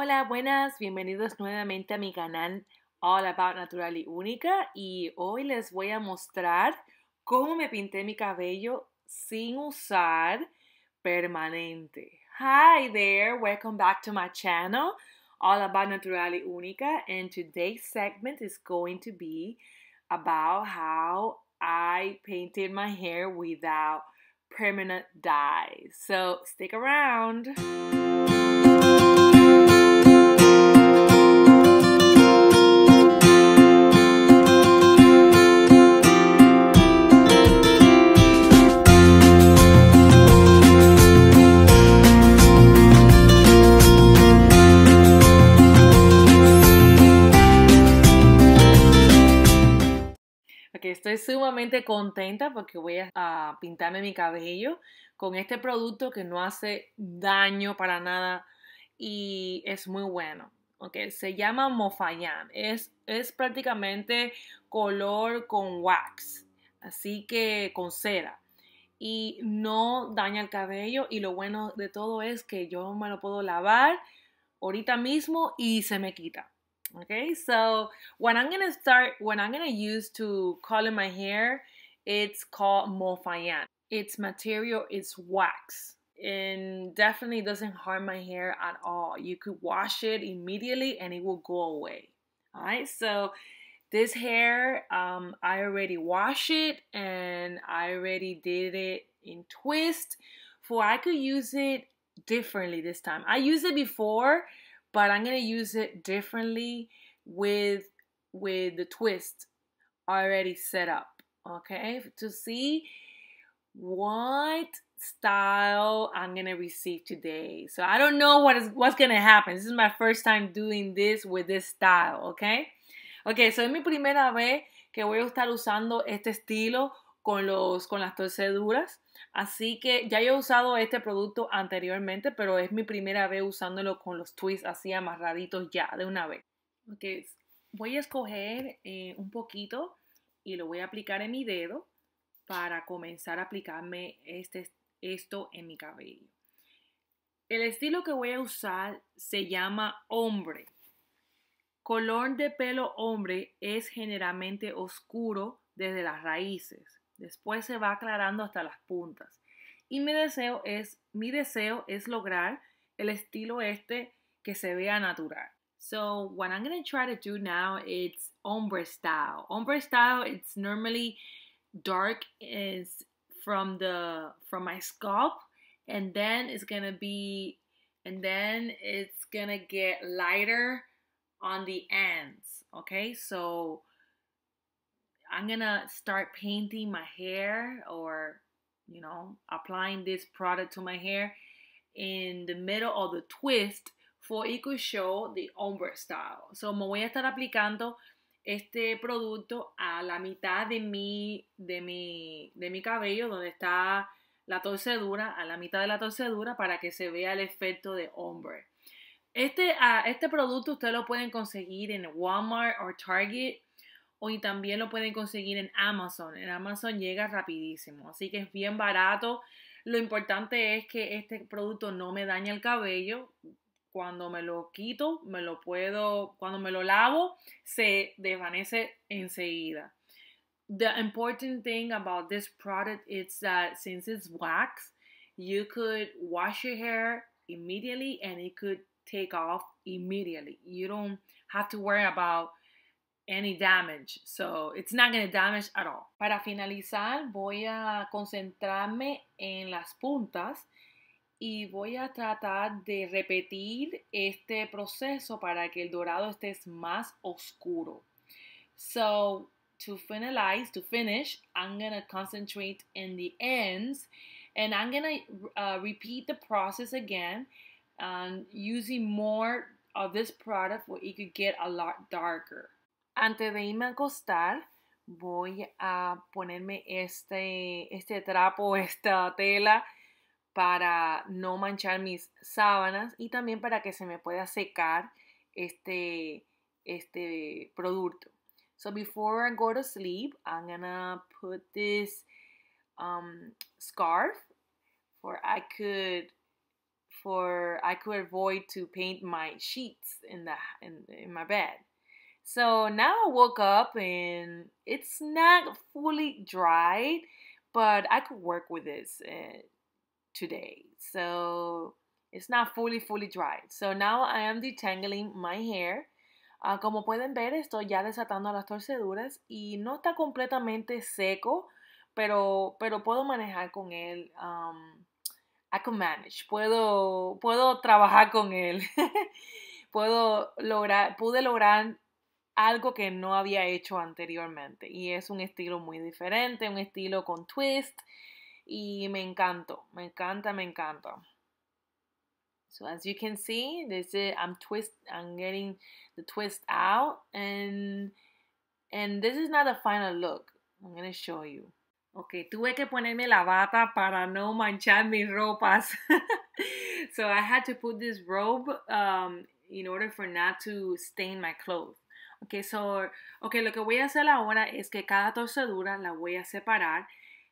Hola, buenas, bienvenidos nuevamente a mi canal All About Natural y Única y hoy les voy a mostrar cómo me pinté mi cabello sin usar permanente. Hi there, welcome back to my channel All About Natural y Única and today's segment is going to be about how I painted my hair without permanent dyes. So stick around. sumamente contenta porque voy a, pintarme mi cabello con este producto que no hace daño para nada y es muy bueno. Okay, se llama Mofayan, Es, es prácticamente color con wax, así que con cera. Y no daña el cabello. Y lo bueno de todo es que yo me lo puedo lavar ahorita mismo y se me quita. Okay, so what I'm gonna start, what I'm gonna use to color my hair, it's called Mofayan. Its material is wax and definitely doesn't harm my hair at all. You could wash it immediately and it will go away. All right, so this hair, um, I already washed it and I already did it in twist for I could use it differently this time. I used it before but I'm gonna use it differently with with the twist already set up. Okay, to see what style I'm gonna receive today. So I don't know what is what's gonna happen. This is my first time doing this with this style, okay? Okay, so es mi primera vez que voy a estar usando este estilo con, los, con las torceduras. Así que ya yo he usado este producto anteriormente, pero es mi primera vez usándolo con los twists así amarraditos ya de una vez. Voy a escoger eh, un poquito y lo voy a aplicar en mi dedo para comenzar a aplicarme este, esto en mi cabello. El estilo que voy a usar se llama hombre. Color de pelo hombre es generalmente oscuro desde las raíces. Después se va aclarando hasta las puntas. Y mi deseo es, mi deseo es lograr el estilo este que se vea natural. So what I'm gonna try to do now is ombre style. Ombre style it's normally dark is from the from my scalp and then it's gonna be and then it's gonna get lighter on the ends. Okay, so I'm gonna start painting my hair or you know applying this product to my hair in the middle of the twist for could Show the ombre style. So me voy a estar aplicando este producto a la mitad de mi, de mi, de mi cabello donde está la torcedura, a la mitad de la torcedura para que se vea el efecto de ombre. Este, ah, este producto usted lo pueden conseguir en Walmart o Target Hoy también lo pueden conseguir en Amazon. En Amazon llega rapidísimo, así que es bien barato. Lo importante es que este producto no me daña el cabello. Cuando me lo quito, me lo puedo, cuando me lo lavo, se desvanece enseguida. The important thing about this product is that since it's wax, you could wash your hair immediately and it could take off immediately. You don't have to worry about any damage. So it's not going to damage at all. Para finalizar, voy a concentrarme en las puntas y voy a tratar de repetir este proceso para que el dorado esté más oscuro. So to finalize, to finish, I'm going to concentrate in the ends and I'm going to uh, repeat the process again um, using more of this product where it could get a lot darker. Antes de irme a acostar, voy a ponerme este, este trapo, esta tela, para no manchar mis sábanas y también para que se me pueda secar este, este producto. So before I go to sleep, I'm gonna put this um, scarf for I could for I could avoid to paint my sheets in in my bed. So now I woke up and it's not fully dried, but I could work with this eh, today. So it's not fully, fully dried. So now I am detangling my hair. Ah, como pueden ver, estoy ya desatando las torceduras y no está completamente seco, pero, pero puedo manejar con él. Um, I can manage. Puedo, puedo trabajar con él. puedo lograr, pude lograr algo que no había hecho anteriormente. Y es un estilo muy diferente, un estilo con twist. Y me encanta, me encanta, me encanta. So as you can see, this is, I'm twist, I'm getting the twist out, and and this is not the final look. I'm going to show you. Okay, tuve que ponerme la bata para no manchar mis ropas. so I had to put this robe um, in order for not to stain my clothes. Ok, so, okay, lo que voy a hacer ahora es que cada torcedura la voy a separar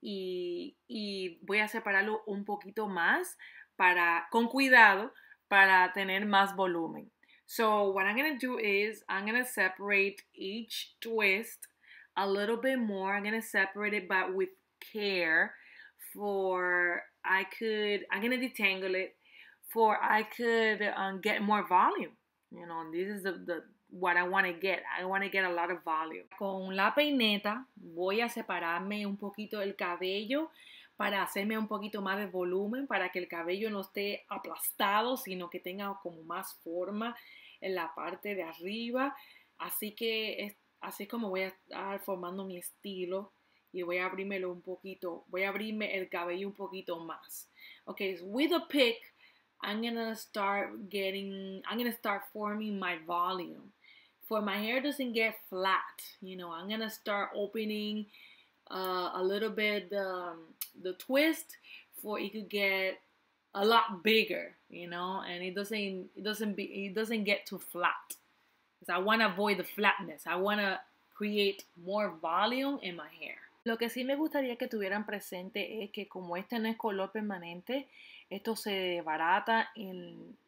y, y voy a separarlo un poquito más para, con cuidado para tener más volumen. So what I'm going to do is I'm going to separate each twist a little bit more. I'm going to separate it but with care for I could, I'm going to detangle it for I could um, get more volume. You know, this is the, the, what I want to get. I want to get a lot of volume. Con la peineta voy a separarme un poquito el cabello para hacerme un poquito más de volumen, para que el cabello no esté aplastado, sino que tenga como más forma en la parte de arriba. Así que así es como voy a estar formando mi estilo y voy a abrírmelo un poquito, voy a abrirme el cabello un poquito más. Ok, con with a pick, I'm gonna start getting, I'm gonna start forming my volume. for my hair doesn't get flat you know I'm gonna start opening uh, a little bit um, the twist for it could get a lot bigger you know and it doesn't it doesn't be it doesn't get too flat because I want to avoid the flatness I want to create more volume in my hair Lo que sí me gustaría que tuvieran presente es que como este no es color permanente, esto se barata en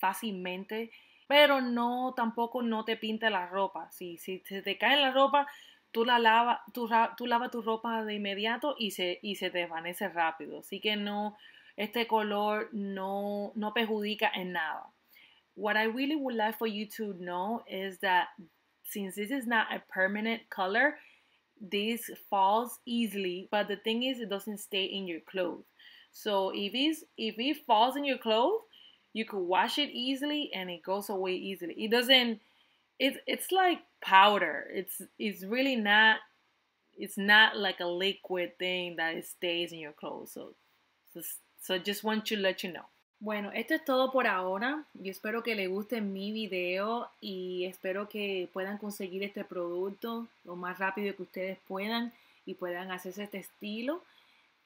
fácilmente pero no tampoco no te pinte la ropa. Si, si se te cae la ropa, tú la lava, tú, tú lava tu ropa de inmediato y se, y se desvanece rápido. Así que no, este color no, no perjudica en nada. What I really would like for you to know is that since this is not a permanent color, this falls easily, but the thing is it doesn't stay in your clothes. So if, it's, if it falls in your clothes, You could wash it easily and it goes away easily. It doesn't it's it's like powder. It's it's really not it's not like a liquid thing that stays in your clothes. So so, so just want to let you know. Bueno, esto es todo por ahora. Yo espero que les guste mi video y espero que puedan conseguir este producto lo más rápido que ustedes puedan y puedan hacerse este estilo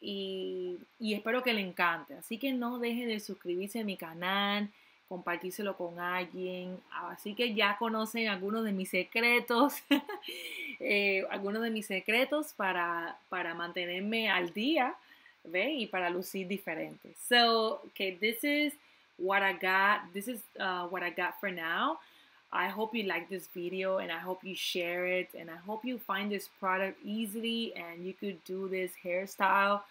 y, espero que le encante. Así que no deje de suscribirse a mi canal, compartírselo con alguien. Así que ya conocen algunos de mis secretos, eh, algunos de mis secretos para, mantenerme al día, Y para lucir diferente. So, okay, this is what I got. This is uh, what I got for now. I hope you like this video and I hope you share it and I hope you find this product easily and you could do this hairstyle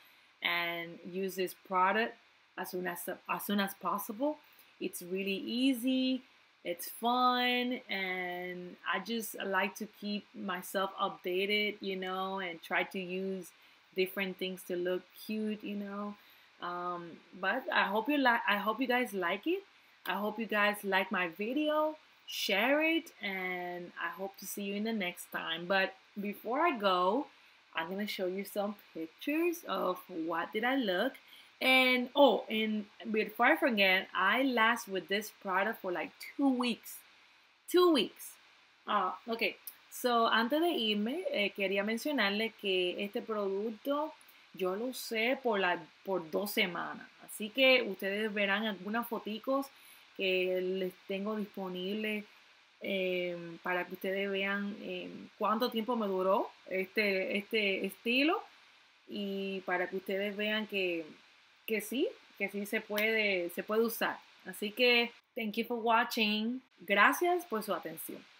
and use this product as soon as as soon as possible. It's really easy, it's fun and I just like to keep myself updated, you know, and try to use different things to look cute, you know. Um, but I hope you like I hope you guys like it. I hope you guys like my video share it, and I hope to see you in the next time. But before I go, I'm gonna show you some pictures of what did I look. And oh, and before I forget, I last with this product for like two weeks. Two weeks. Uh, ok, so antes de irme, eh, quería mencionarle que este producto yo lo usé por, la, por dos semanas. Así que ustedes verán algunas foticos que les tengo disponible eh, para que ustedes vean eh, cuánto tiempo me duró este, este estilo y para que ustedes vean que, que sí, que sí se puede, se puede usar. Así que, thank you for watching. Gracias por su atención.